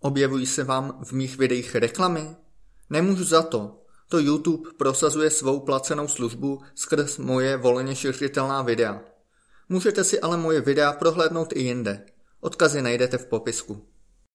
Objevují se vám v mých videích reklamy? Nemůžu za to. To YouTube prosazuje svou placenou službu skrz moje volně šiřitelná videa. Můžete si ale moje videa prohlédnout i jinde. Odkazy najdete v popisku.